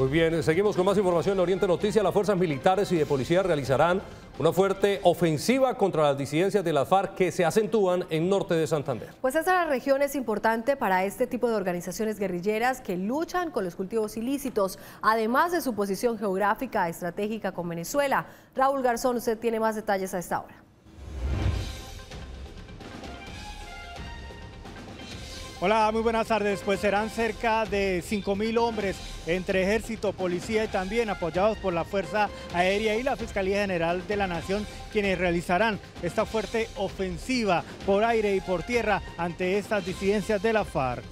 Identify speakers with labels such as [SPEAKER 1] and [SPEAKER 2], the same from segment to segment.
[SPEAKER 1] Muy bien, seguimos con más información en Oriente Noticias. Las fuerzas militares y de policía realizarán una fuerte ofensiva contra las disidencias de las FARC que se acentúan en norte de Santander. Pues esta región es importante para este tipo de organizaciones guerrilleras que luchan con los cultivos ilícitos, además de su posición geográfica estratégica con Venezuela. Raúl Garzón, usted tiene más detalles a esta hora.
[SPEAKER 2] Hola, muy buenas tardes. Pues serán cerca de 5.000 hombres entre ejército, policía y también apoyados por la Fuerza Aérea y la Fiscalía General de la Nación quienes realizarán esta fuerte ofensiva por aire y por tierra ante estas disidencias de la FARC.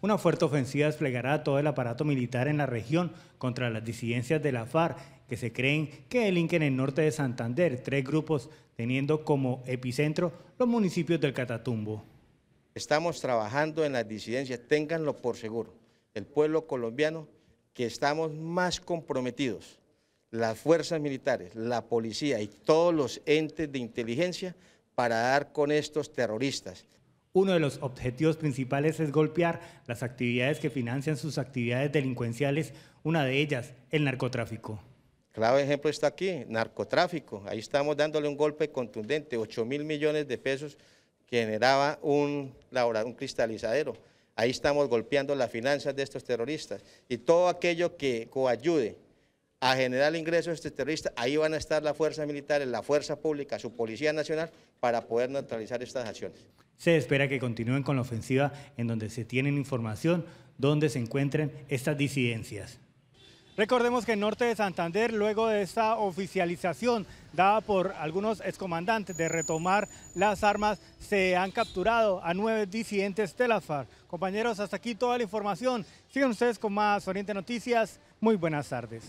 [SPEAKER 2] Una fuerte ofensiva desplegará todo el aparato militar en la región contra las disidencias de la FARC que se creen que delinquen en el norte de Santander, tres grupos teniendo como epicentro los municipios del Catatumbo.
[SPEAKER 1] Estamos trabajando en las disidencias, ténganlo por seguro. El pueblo colombiano que estamos más comprometidos, las fuerzas militares, la policía y todos los entes de inteligencia para dar con estos terroristas. Uno de los
[SPEAKER 2] objetivos principales es golpear las actividades que financian sus actividades delincuenciales, una de ellas, el narcotráfico.
[SPEAKER 1] Claro ejemplo está aquí, narcotráfico. Ahí estamos dándole un golpe contundente, 8 mil millones de pesos generaba un, un cristalizadero. Ahí estamos golpeando las finanzas de estos terroristas. Y todo aquello que coayude a generar ingresos de estos terroristas, ahí van a estar las fuerzas militares, la fuerza pública, su Policía Nacional, para poder neutralizar estas acciones.
[SPEAKER 2] Se espera que continúen con la ofensiva en donde se tienen información, donde se encuentren estas disidencias. Recordemos que en Norte de Santander, luego de esta oficialización dada por algunos excomandantes de retomar las armas, se han capturado a nueve disidentes de la FARC. Compañeros, hasta aquí toda la información. Sigan ustedes con más Oriente Noticias. Muy buenas tardes.